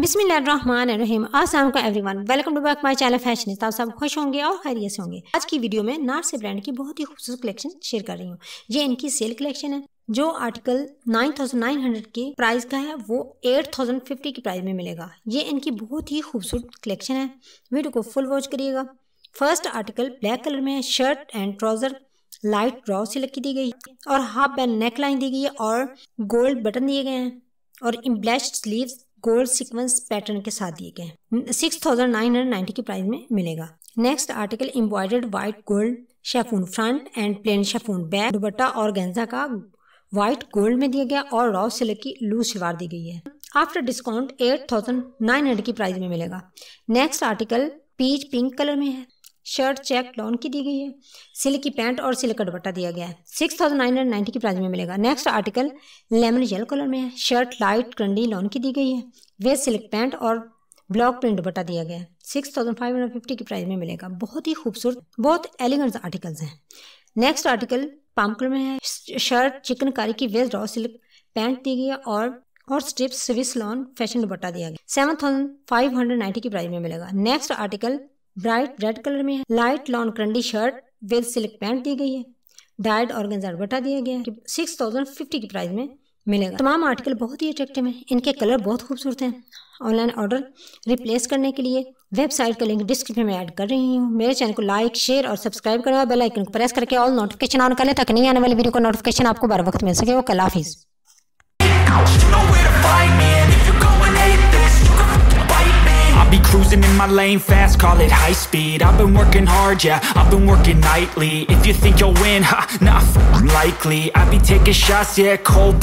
बिस्मिल्लाम welcome to back channel fashion सब खुश होंगे और होंगे आज की वीडियो में ब्रांड की बहुत ही खूबसूरत कलेक्शन शेयर कर रही हूँ ये इनकी सेल कलेक्शन है जो आर्टिकल 9900 के प्राइस का है वो 8050 की प्राइस में मिलेगा ये इनकी बहुत ही खूबसूरत कलेक्शन है वीडियो को फुल वॉच करिएगा फर्स्ट आर्टिकल ब्लैक कलर में है shirt and trouser light draw से की दी गई और हाफ बैंड नेक लाइन दी गई है और गोल्ड बटन दिए गए हैं और embellished sleeves gold sequence pattern के साथ दिए गए six thousand nine hundred ninety के प्राइस में मिलेगा next article embroidered white gold chiffon front and plain chiffon back दुबट्टा और गेंजा का व्हाइट गोल्ड में दिया गया और रॉ सिल्क की लूज शिवार दी गई है after discount eight thousand nine hundred की प्राइस में मिलेगा next article peach pink colour में है शर्ट चेक लॉन की दी गई है सिल्क की पैंट और सिल्क का दुपट्टा दिया गया है six thousand nine hundred ninety की प्राइस में मिलेगा next article lemon yellow colour में है शर्ट लाइट क्रंडी लॉन की दी गई है वेस्ट सिल्क पैंट और ब्लॉक प्रिंट दुपट्टा दिया गया है six thousand five hundred fifty की प्राइस में मिलेगा बहुत ही खूबसूरत बहुत एलिगेंट आर्टिकल्स हैं नेक्स्ट आर्टिकल पामकुल में है शर्ट चिकनकारी की वेस्ट रॉ सिल्क पैंट दी गई है और और स्ट्रिप्स स्विस लॉन फैशन दुपट्टा दिया गया seven thousand five hundred ninety की प्राइस में मिलेगा next article bright red colour में है लाइट लॉन्ग करंडी शर्ट विद सिल्क पैंट दी गई है डाइड ऑर्गेंजा बटा दिया गया है सिक्स थाउजेंड फिफ्टी की प्राइस में मिलेगा तमाम आर्टिकल बहुत ही अट्रेक्टिव हैं इनके कलर बहुत खूबसूरत हैं ऑनलाइन ऑर्डर रिप्लेस करने के लिए वेबसाइट का लिंक डिस्क्रिप्शन में ऐड कर रही हूँ मेरे चैनल को लाइक शेयर और सब्सक्राइब करें बेल आइकन को प्रेस करके ऑल नोटिफिकेशन ऑन कर लें ताकि नहीं आने वाली वीडियो का नोटिफिकेशन आपको बार वक्त मिल सके वो कल हाफिज़ my lane fast, call it high speed I've been working hard, yeah, I've been working nightly If you think you'll win, ha, nah, likely I be taking shots, yeah, cold